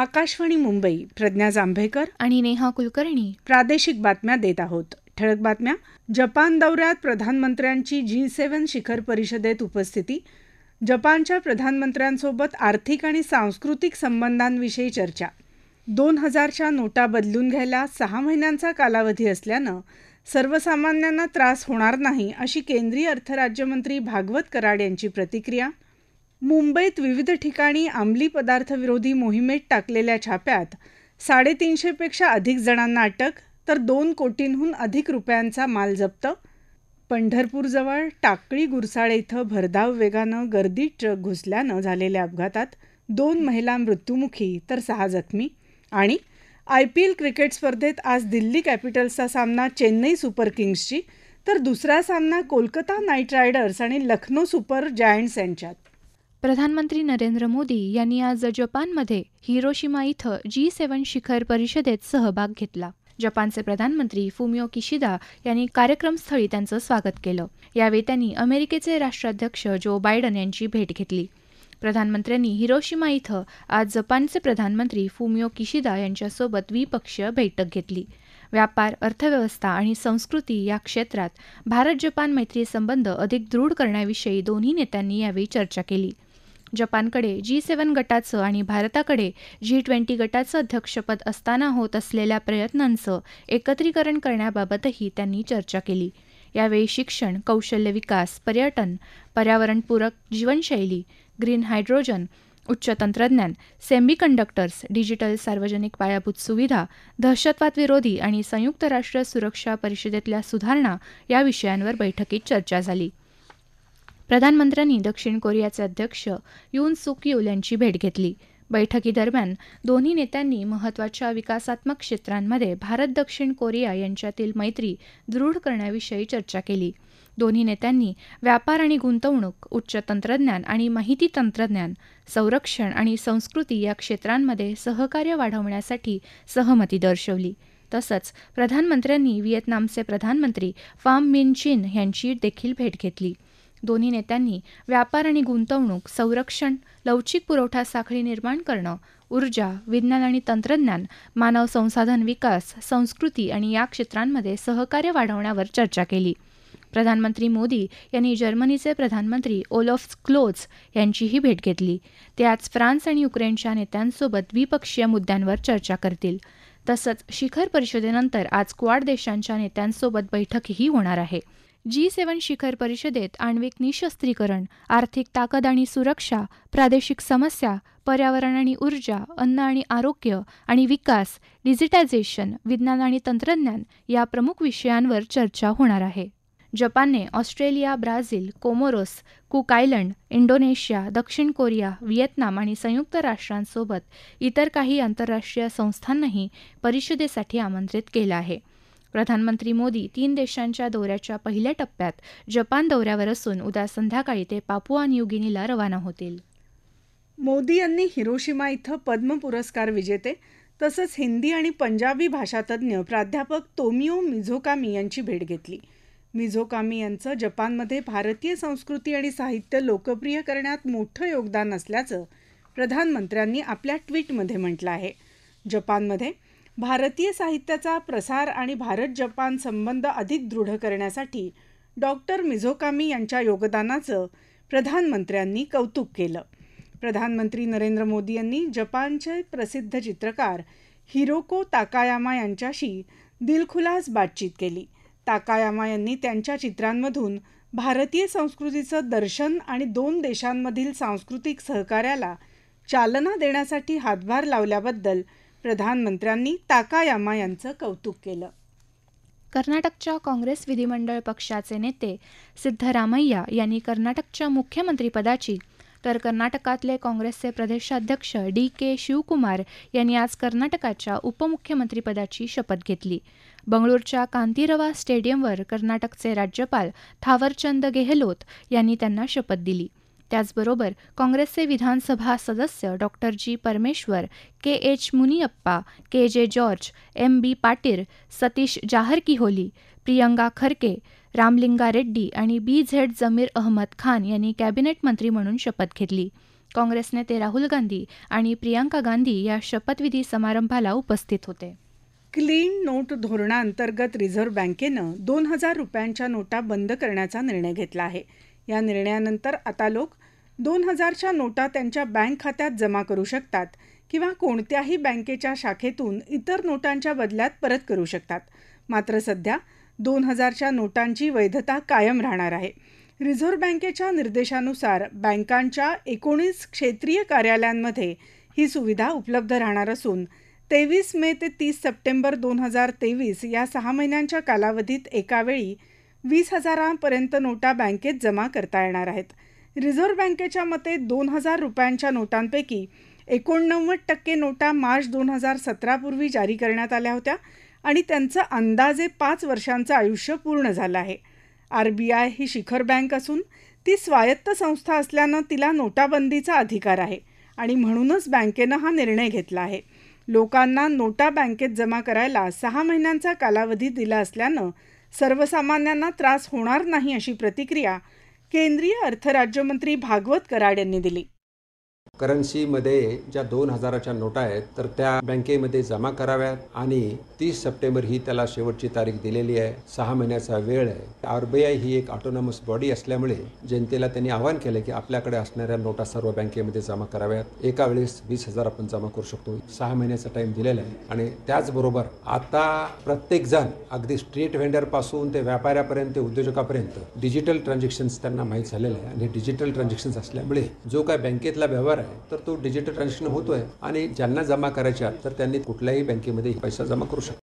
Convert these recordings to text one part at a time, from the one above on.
आकाशवाणी मुंबई प्रज्ञा जांभेकर आणि नेहा कुलकर्णी प्रादेशिक बातम्या देत आहोत ठळक बातम्या जपान दौऱ्यात प्रधानमंत्र्यांची जी सेव्हन शिखर परिषदेत उपस्थिती जपानच्या प्रधानमंत्र्यांसोबत आर्थिक आणि सांस्कृतिक संबंधांविषयी चर्चा दोन हजारच्या नोटा बदलून घ्यायला सहा महिन्यांचा कालावधी असल्यानं सर्वसामान्यांना त्रास होणार नाही अशी केंद्रीय अर्थराज्यमंत्री भागवत कराड यांची प्रतिक्रिया मुंबईत विविध ठिकाणी अंमली पदार्थविरोधी मोहिमेत टाकलेल्या छाप्यात साडेतीनशेपेक्षा अधिक जणांना अटक तर दोन कोटींहून अधिक रुपयांचा माल जप्त पंढरपूरजवळ टाकळी गुरसाळे इथं भरधाव वेगानं गर्दी ट्रक घुसल्यानं झालेल्या अपघातात दोन महिला मृत्युमुखी तर सहा जखमी आणि आय पी एल क्रिकेट स्पर्धेत आज दिल्ली कॅपिटल्सचा सामना चेन्नई सुपर किंग्सची तर दुसरा सामना कोलकाता नाईट रायडर्स आणि लखनौ सुपर जायंट्स यांच्यात प्रधानमंत्री नरेंद्र मोदी यांनी आज जपानमध्ये हिरोशिमा इथं जी सेवन शिखर परिषदेत सहभाग घेतला जपानचे प्रधानमंत्री फुमिओ किशिदा यांनी कार्यक्रमस्थळी त्यांचं स्वागत केलं यावेळी त्यांनी अमेरिकेचे राष्ट्राध्यक्ष जो बायडन यांची भेट घेतली प्रधानमंत्र्यांनी हिरोशिमा इथं आज जपानचे प्रधानमंत्री फुमिओ किशिदा यांच्यासोबत द्विपक्षीय बैठक घेतली व्यापार अर्थव्यवस्था आणि संस्कृती या क्षेत्रात भारत जपान मैत्री संबंध अधिक दृढ करण्याविषयी दोन्ही नेत्यांनी यावेळी चर्चा केली जपानकडे जी सेवन गटाचं आणि भारताकडे जी ट्वेंटी गटाचं अध्यक्षपद असताना होत असलेल्या प्रयत्नांचं एकत्रीकरण करण्याबाबतही त्यांनी चर्चा केली यावेळी शिक्षण कौशल्य विकास पर्यटन पर्यावरणपूरक जीवनशैली ग्रीन हायड्रोजन उच्च तंत्रज्ञान सेमी कंडक्टर्स डिजिटल सार्वजनिक पायाभूत सुविधा दहशतवाद विरोधी आणि संयुक्त राष्ट्र सुरक्षा परिषदेतल्या सुधारणा या विषयांवर बैठकीत चर्चा झाली प्रधानमंत्र्यांनी दक्षिण कोरियाचे अध्यक्ष युन सुक युल यांची भेट घेतली बैठकीदरम्यान दोन्ही नेत्यांनी महत्त्वाच्या विकासात्मक क्षेत्रांमध्ये भारत दक्षिण कोरिया यांच्यातील मैत्री दृढ करण्याविषयी चर्चा केली दोन्ही नेत्यांनी व्यापार आणि गुंतवणूक उच्च तंत्रज्ञान आणि माहिती तंत्रज्ञान संरक्षण आणि संस्कृती या क्षेत्रांमध्ये सहकार्य वाढवण्यासाठी सहमती दर्शवली तसंच प्रधानमंत्र्यांनी व्हिएतनामचे प्रधानमंत्री फाम मिन चिन यांची देखील भेट घेतली दोन्ही नेत्यांनी व्यापार आणि गुंतवणूक संरक्षण लवचिक पुरवठा साखळी निर्माण करणं ऊर्जा विज्ञान आणि तंत्रज्ञान मानव संसाधन विकास संस्कृती आणि या क्षेत्रांमध्ये सहकार्य वाढवण्यावर चर्चा केली प्रधानमंत्री मोदी यांनी जर्मनीचे प्रधानमंत्री ओलोफ क्लोज यांचीही भेट घेतली ते आज फ्रान्स आणि युक्रेनच्या नेत्यांसोबत द्विपक्षीय मुद्द्यांवर चर्चा करतील तसंच शिखर परिषदेनंतर आज क्वाड देशांच्या नेत्यांसोबत बैठकही होणार आहे जी सेवन शिखर परिषदेत आण्विक निशस्त्रीकरण आर्थिक ताकद आणि सुरक्षा प्रादेशिक समस्या पर्यावरण आणि ऊर्जा अन्न आणि आरोग्य आणि विकास डिजिटायझेशन विज्ञान आणि तंत्रज्ञान या प्रमुख विषयांवर चर्चा होणार आहे जपानने Australia Brazil Comoros Cook Island Indonesia दक्षिण कोरिया व्हिएतनाम आणि संयुक्त राष्ट्रांसोबत इतर काही आंतरराष्ट्रीय संस्थांनाही परिषदेसाठी आमंत्रित केलं आहे प्रधानमंत्री मोदी तीन देशांच्या दौऱ्याच्या पहिल्या टप्प्यात जपान दौऱ्यावर असून उद्या संध्याकाळी ते पापुआ न्यू गिनीला रवाना होतील मोदी यांनी हिरोशिमा इथं पद्म पुरस्कार विजेते तसंच हिंदी आणि पंजाबी भाषातज्ञ प्राध्यापक तोमियो मिझोकामी यांची भेट घेतली मिझोकामी यांचं जपानमध्ये भारतीय संस्कृती आणि साहित्य लोकप्रिय करण्यात मोठं योगदान असल्याचं प्रधानमंत्र्यांनी आपल्या ट्विटमध्ये म्हटलं आहे जपानमध्ये भारतीय साहित्याचा प्रसार आणि भारत जपान संबंध अधिक दृढ करण्यासाठी डॉक्टर मिझोकामी यांच्या योगदानाचं प्रधानमंत्र्यांनी कौतुक केलं प्रधानमंत्री नरेंद्र मोदी यांनी जपानचे प्रसिद्ध चित्रकार हिरोको ताकायामा यांच्याशी दिलखुलास बातचीत केली ताकायामा यांनी त्यांच्या चित्रांमधून भारतीय संस्कृतीचं दर्शन आणि दोन देशांमधील सांस्कृतिक सहकार्याला चालना देण्यासाठी हातभार लावल्याबद्दल प्रधानमंत्र्यांनी ताकायामा यांचं कौतुक केलं कर्नाटकच्या काँग्रेस विधिमंडळ पक्षाचे नेते सिद्धरामय्या यांनी कर्नाटकच्या मुख्यमंत्रीपदाची तर कर्नाटकातले काँग्रेसचे प्रदेशाध्यक्ष डी के शिवकुमार यांनी आज कर्नाटकाच्या उपमुख्यमंत्रीपदाची शपथ घेतली बंगळूरच्या कांतीरवा स्टेडियमवर कर्नाटकचे राज्यपाल थावरचंद गेहलोत यांनी त्यांना शपथ दिली त्याचबरोबर काँग्रेसचे विधानसभा सदस्य डॉक्टर जी परमेश्वर के H Muniyappa K J George M B Patil Satish Jarkiholi Priyanka Kharge Ramalinga Reddy आणि बी झेड जमीर अहमद खान यांनी कॅबिनेट मंत्री म्हणून शपथ घेतली काँग्रेस नेते राहुल गांधी आणि प्रियंका गांधी या शपथविधी समारंभाला उपस्थित होते क्लीन नोट धोरणाअंतर्गत रिझर्व्ह बँकेनं दोन हजार रुपयांच्या नोटा बंद करण्याचा निर्णय घेतला आहे या निर्णयानंतर आता लोक दोन हजारच्या नोटा त्यांच्या बँक खात्यात जमा करू शकतात किंवा कोणत्याही बँकेच्या शाखेतून इतर नोटांच्या बदल्यात परत करू शकतात मात्र सध्या दोन हजारच्या नोटांची वैधता कायम राहणार आहे रिझर्व्ह बँकेच्या निर्देशानुसार बँकांच्या एकोणीस क्षेत्रीय कार्यालयांमध्ये ही सुविधा उपलब्ध राहणार असून तेवीस मे ते तीस सप्टेंबर दोन हजार तेवीस या सहा महिन्यांच्या कालावधीत एकावेळी वीस हजारांपर्यंत नोटा बँकेत जमा करता येणार आहेत रिझर्व्ह बँकेच्या मते दोन हजार रुपयांच्या नोटांपैकी एकोणनव्वद टक्के नोटा मार्च दोन हजार सतरापूर्वी जारी करण्यात आल्या होत्या आणि त्यांचं अंदाजे पाच वर्षांचं आयुष्य पूर्ण झालं आहे आर ही शिखर बँक असून ती स्वायत्त संस्था असल्यानं तिला नोटाबंदीचा अधिकार आहे आणि म्हणूनच बँकेनं हा निर्णय घेतला आहे लोकांना नोटा बँकेत जमा करायला सहा महिन्यांचा कालावधी दिला असल्यानं सर्वसामान्यांना त्रास होणार नाही अशी प्रतिक्रिया केंद्रीय अर्थराज्यमंत्री भागवत कराड यांनी दिली करन्सीमध्ये ज्या दोन हजाराच्या नोटा आहेत तर त्या बँकेमध्ये जमा कराव्यात आणि तीस सप्टेंबर ही त्याला शेवटची तारीख दिलेली आहे सहा महिन्याचा वेळ आहे आरबीआय ही एक ऑटोनॉमस बॉडी असल्यामुळे जनतेला त्यांनी आवाहन केलं की आपल्याकडे असणाऱ्या नोटा सर्व बँकेमध्ये जमा कराव्यात एका वेळेस वीस हजार आपण जमा करू शकतो सहा महिन्याचा टाइम दिलेला आहे आणि त्याचबरोबर आता प्रत्येक जण अगदी स्ट्रीट व्हेंडर पासून ते व्यापाऱ्यापर्यंत ते उद्योजकापर्यंत डिजिटल ट्रान्झॅक्शन्स त्यांना माहीत झालेलं आहे आणि डिजिटल ट्रान्झॅक्शन्स असल्यामुळे जो काय बँकेतला व्यवहार आहे आहे तर तो डिजिटल ट्रान्झॅक्शन होतोय आणि ज्यांना जमा करायच्या तर त्यांनी कुठल्याही बँकेमध्ये पैसा जमा करू शकतो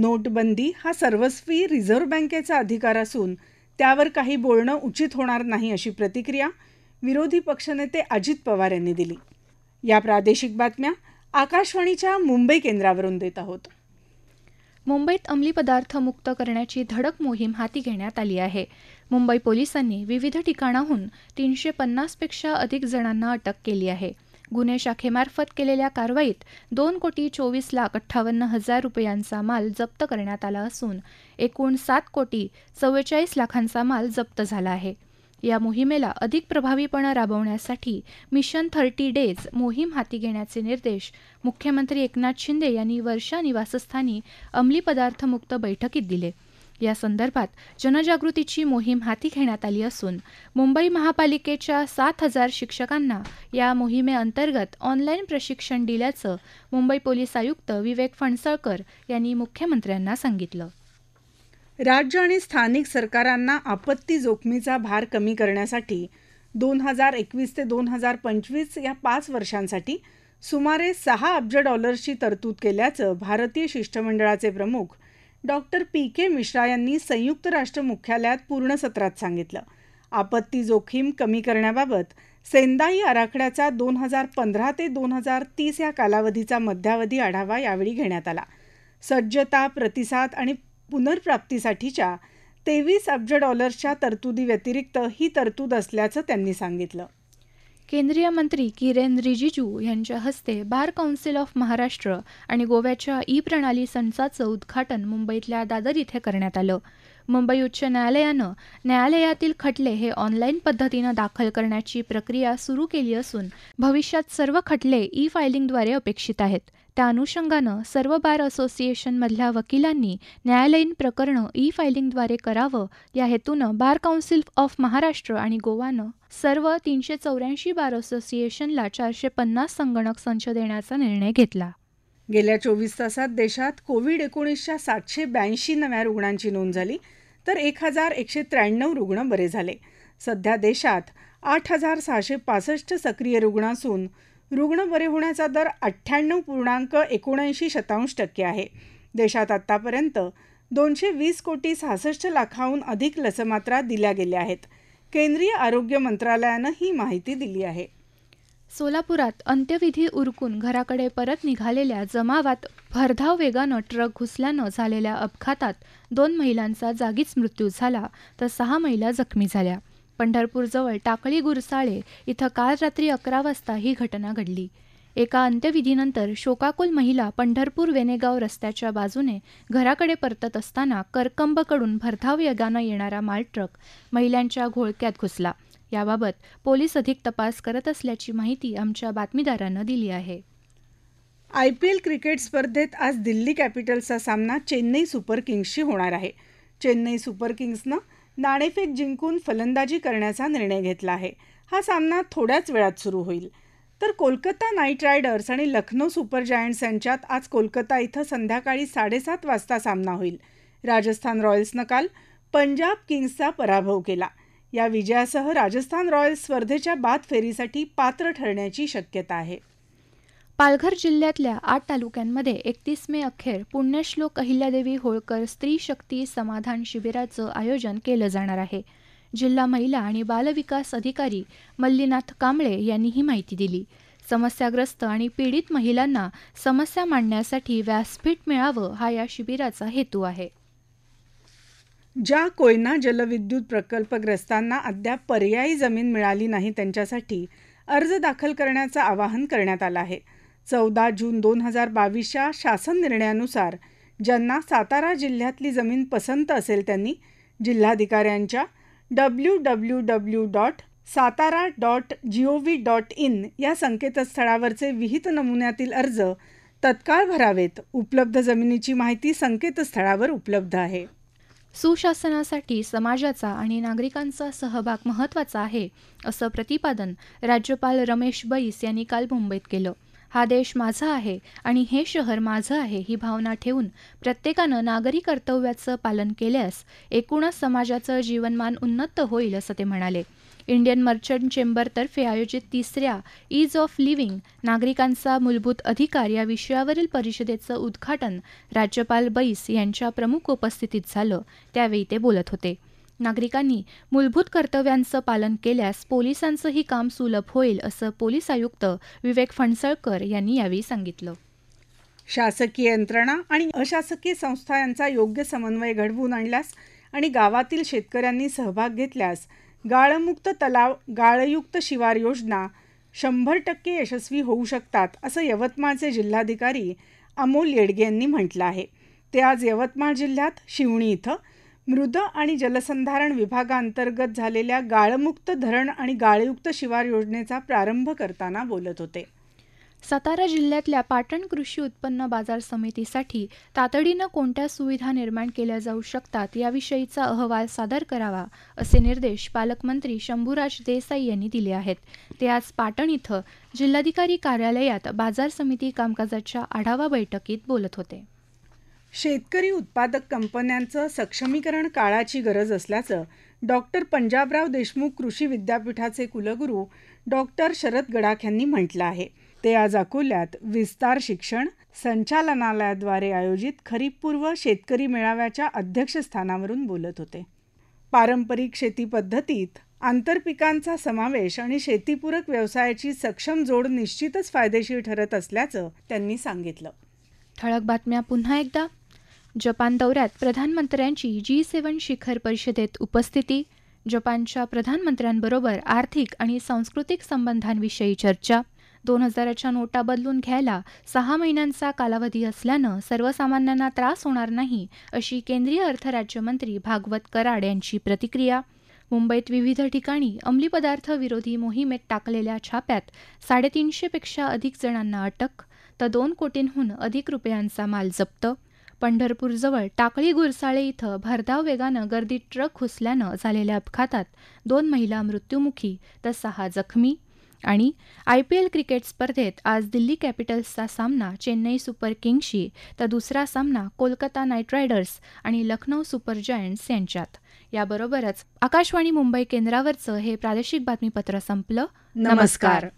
नोटबंदी हा सर्वस्वी रिझर्व्ह बँकेचा अधिकार असून त्यावर काही बोलणं उचित होणार नाही अशी प्रतिक्रिया विरोधी पक्षनेते अजित पवार यांनी दिली या प्रादेशिक बातम्या आकाशवाणीच्या मुंबई केंद्रावरून देत आहोत मुंबईत अंमली पदार्थ मुक्त करण्याची धडक मोहीम हाती घेण्यात आली आहे मुंबई पोलिसांनी विविध ठिकाणाहून तीनशे पन्नासपेक्षा अधिक जणांना अटक केली आहे गुन्हे शाखेमार्फत केलेल्या कारवाईत दोन कोटी चोवीस लाख अठ्ठावन्न हजार रुपयांचा माल जप्त करण्यात आला असून एकूण सात कोटी चव्वेचाळीस लाखांचा माल जप्त झाला आहे या मोहिमेला अधिक प्रभावीपणा राबवण्यासाठी मिशन थर्टी डेज मोहीम हाती घेण्याचे निर्देश मुख्यमंत्री एकनाथ शिंदे यांनी वर्षा निवासस्थानी अंमली पदार्थमुक्त बैठकीत दिले या संदर्भात जनजागृतीची मोहीम हाती घेण्यात आली असून मुंबई महापालिकेच्या सात हजार शिक्षकांना या मोहिमेअंतर्गत ऑनलाईन प्रशिक्षण दिल्याचं मुंबई पोलीस आयुक्त विवेक फणसळकर यांनी मुख्यमंत्र्यांना सांगितलं राज्य आणि स्थानिक सरकारांना आपत्ती जोखमीचा भार कमी करण्यासाठी दोन हजार एकवीस ते दोन हजार पंचवीस या पाच वर्षांसाठी सुमारे सहा अब्ज डॉलर्सची तरतूद केल्याचं भारतीय शिष्टमंडळाचे प्रमुख डॉक्टर पी के मिश्रा यांनी संयुक्त राष्ट्र मुख्यालयात पूर्ण सत्रात सांगितलं आपत्ती जोखीम कमी करण्याबाबत सेंदाई आराखड्याचा दोन हजार पंधरा ते दोन हजार तीस या कालावधीचा मध्यावधी आढावा यावेळी घेण्यात आला सज्जता प्रतिसाद आणि पुनर्प्राप्तीसाठीच्या तेवीस अब्ज डॉलर्सच्या तरतुदी व्यतिरिक्त ही तरतूद असल्याचं त्यांनी सांगितलं केंद्रीय मंत्री किरेन रिजिजू यांच्या हस्ते बार काउन्सिल ऑफ महाराष्ट्र आणि गोव्याच्या ई प्रणाली संचाचं उद्घाटन मुंबईतल्या दादर इथे करण्यात आलं मुंबई उच्च न्यायालयानं न्यायालयातील खटले हे ऑनलाईन पद्धतीनं दाखल करण्याची प्रक्रिया सुरू केली असून भविष्यात सर्व खटले ई फायलिंगद्वारे अपेक्षित आहेत त्या अनुषंगानं सर्व बार असोसिएशनमधल्या वकिलांनी न्यायालयीन प्रकरणं ई फायलिंगद्वारे करावं या हेतूनं बार काउन्सिल ऑफ महाराष्ट्र आणि गोवानं सर्व तीनशे चौऱ्याऐंशी बार असोसिएशनला चारशे पन्नास संगणक संच देण्याचा निर्णय घेतला गेल्या चोवीस तासात देशात कोविड एकोणीसच्या सातशे ब्याऐंशी नव्या रुग्णांची नोंद झाली तर एक हजार एकशे त्र्याण्णव रुग्ण बरे झाले सध्या देशात आठ हजार सहाशे पासष्ट सक्रिय रुग्ण असून रुग्ण बरे होण्याचा दर अठ्ठ्याण्णव पूर्णांक एकोणऐंशी शतांश टक्के आहे देशात आत्तापर्यंत दोनशे वीस कोटी सहासष्ट लाखाहून अधिक लसमात्रा दिल्या गेल्या आहेत केंद्रीय आरोग्य मंत्रालयानं ही माहिती दिली आहे सोलापुरात अंत्यविधी उरकून घराकडे परत निघालेल्या जमावात भरधाव वेगानं ट्रक घुसल्यानं झालेल्या अपघातात दोन महिलांचा जागीच मृत्यू झाला तर सहा महिला जखमी झाल्या पंढरपूरजवळ टाकळी गुरसाळे इथं काल रात्री अकरा वाजता ही घटना घडली एका अंत्यविधीनंतर शोकाकुल महिला पंढरपूर वेनेगाव रस्त्याच्या बाजूने घराकडे परतत असताना करकंबकडून भरधाव वेगानं येणारा मालट्रक महिलांच्या घोळक्यात घुसला याबाबत पोलीस अधिक तपास करत असल्याची माहिती आमच्या बातमीदारानं दिली आहे आय पी एल क्रिकेट स्पर्धेत आज दिल्ली कॅपिटल्सचा सामना चेन्नई सुपर किंग्सशी होणार आहे चेन्नई सुपर किंग्सनं नाणेफेक जिंकून फलंदाजी करण्याचा निर्णय घेतला आहे हा सामना थोड्याच वेळात सुरू होईल तर कोलकाता नाईट रायडर्स आणि लखनौ सुपर जायंट्स यांच्यात आज कोलकाता इथं संध्याकाळी साडेसात वाजता सामना होईल राजस्थान रॉयल्सनं काल पंजाब किंग्सचा पराभव केला या विजयासह राजस्थान रॉयल्स स्पर्धेच्या बाद फेरीसाठी पात्र ठरण्याची शक्यता आहे पालघर जिल्ह्यातल्या आठ तालुक्यांमध्ये एकतीस मे अखेर पुण्यश्लोक अहिल्यादेवी होळकर स्त्री शक्ती समाधान शिबिराचं आयोजन केलं जाणार आहे जिल्हा महिला आणि बालविकास अधिकारी मल्लीनाथ कांबळे यांनी ही माहिती दिली समस्याग्रस्त आणि पीडित महिलांना समस्या मांडण्यासाठी व्यासपीठ मिळावं हा या शिबिराचा हेतू आहे ज्या कोयना जलविद्युत प्रकल्पग्रस्तांना अद्याप पर्यायी जमीन मिळाली नाही त्यांच्यासाठी अर्ज दाखल करण्याचं आवाहन करण्यात आलं आहे चौदा जून दोन हजार बावीसच्या शासन निर्णयानुसार ज्यांना सातारा जिल्ह्यातली जमीन पसंत असेल त्यांनी जिल्हाधिकाऱ्यांच्या W W W dot Satara dot G O V dot in या संकेतस्थळावरचे विहित नमुन्यातील अर्ज तत्काळ भरावेत उपलब्ध जमिनीची माहिती संकेतस्थळावर उपलब्ध आहे सुशासनासाठी समाजाचा आणि नागरिकांचा सहभाग महत्वाचा आहे असं प्रतिपादन राज्यपाल रमेश बैस यांनी काल मुंबईत केलं हा देश माझा आहे आणि हे शहर माझं आहे ही भावना ठेवून प्रत्येकानं नागरी कर्तव्याचं पालन केल्यास एकूणच समाजाचं जीवनमान उन्नत होईल असं ते म्हणाले इंडियन मर्चंट चेंबरतर्फे आयोजित तिसऱ्या ईज ऑफ लिव्हिंग नागरिकांचा मूलभूत अधिकार या विषयावरील परिषदेचं उद्घाटन राज्यपाल बैस यांच्या प्रमुख उपस्थितीत झालं त्यावेळी ते बोलत होते नागरिकांनी मूलभूत कर्तव्यांचं पालन केल्यास पोलिसांचंही काम सुलभ होईल असं पोलीस आयुक्त विवेक फणसळकर यांनी यावेळी सांगितलं शासकीय यंत्रणा आणि अशासकीय संस्था यांचा योग्य समन्वय घडवून आणल्यास आणि गावातील शेतकऱ्यांनी सहभाग घेतल्यास गाळमुक्त तलाव गाळयुक्त शिवार योजना शंभर टक्के यशस्वी होऊ शकतात असं यवतमाळचे जिल्हाधिकारी अमोल येडगे यांनी म्हटलं आहे ते आज यवतमाळ जिल्ह्यात शिवणी इथं मृद आणि जलसंधारण विभागाअंतर्गत झालेल्या गाळमुक्त धरण आणि गाळयुक्त शिवार योजनेचा प्रारंभ करताना बोलत होते सातारा जिल्ह्यातल्या पाटण कृषी उत्पन्न बाजार समितीसाठी तातडीनं कोणत्या सुविधा निर्माण केल्या जाऊ शकतात याविषयीचा अहवाल सादर करावा असे निर्देश पालकमंत्री शंभूराज देसाई यांनी दिले आहेत ते आज पाटण इथं जिल्हाधिकारी कार्यालयात बाजार समिती कामकाजाच्या आढावा बैठकीत बोलत होते शेतकरी उत्पादक कंपन्यांचं सक्षमीकरण काळाची गरज असल्याचं डॉक्टर पंजाबराव देशमुख कृषी विद्यापीठाचे कुलगुरू डॉक्टर शरद गडाख यांनी म्हटलं आहे ते आज अकोल्यात विस्तार शिक्षण संचालनालयाद्वारे आयोजित खरीपपूर्व शेतकरी मेळाव्याच्या अध्यक्षस्थानावरून बोलत होते पारंपरिक शेती पद्धतीत आंतरपिकांचा समावेश आणि शेतीपूरक व्यवसायाची सक्षम जोड निश्चितच फायदेशीर ठरत असल्याचं त्यांनी सांगितलं ठळक बातम्या पुन्हा एकदा जपान दौऱ्यात प्रधानमंत्र्यांची जी सेवन शिखर परिषदेत उपस्थिती जपानच्या प्रधानमंत्र्यांबरोबर आर्थिक आणि सांस्कृतिक संबंधांविषयी चर्चा दोन हजाराच्या नोटा बदलून घ्यायला सहा महिन्यांचा कालावधी असल्यानं सर्वसामान्यांना त्रास होणार नाही अशी केंद्रीय अर्थ राज्यमंत्री भागवत कराड यांची प्रतिक्रिया मुंबईत विविध ठिकाणी अंमली पदार्थ विरोधी मोहिमेत टाकलेल्या छाप्यात साडेतीनशेपेक्षा अधिक जणांना अटक तर दोन कोटींहून अधिक रुपयांचा माल जप्त पंढरपूरजवळ टाकळी गुरसाळे इथं भरधाव वेगानं गर्दीत ट्रक घुसल्यानं झालेल्या अपघातात दोन महिला मृत्युमुखी तर सहा जखमी आणि आय पी एल क्रिकेट स्पर्धेत आज दिल्ली कॅपिटल्सचा सामना चेन्नई सुपर किंग्सशी तर दुसरा सामना कोलकाता नाईट रायडर्स आणि लखनौ सुपर जायंट्स यांच्यात याबरोबरच आकाशवाणी मुंबई केंद्रावरचं हे प्रादेशिक बातमीपत्र संपलं नमस्कार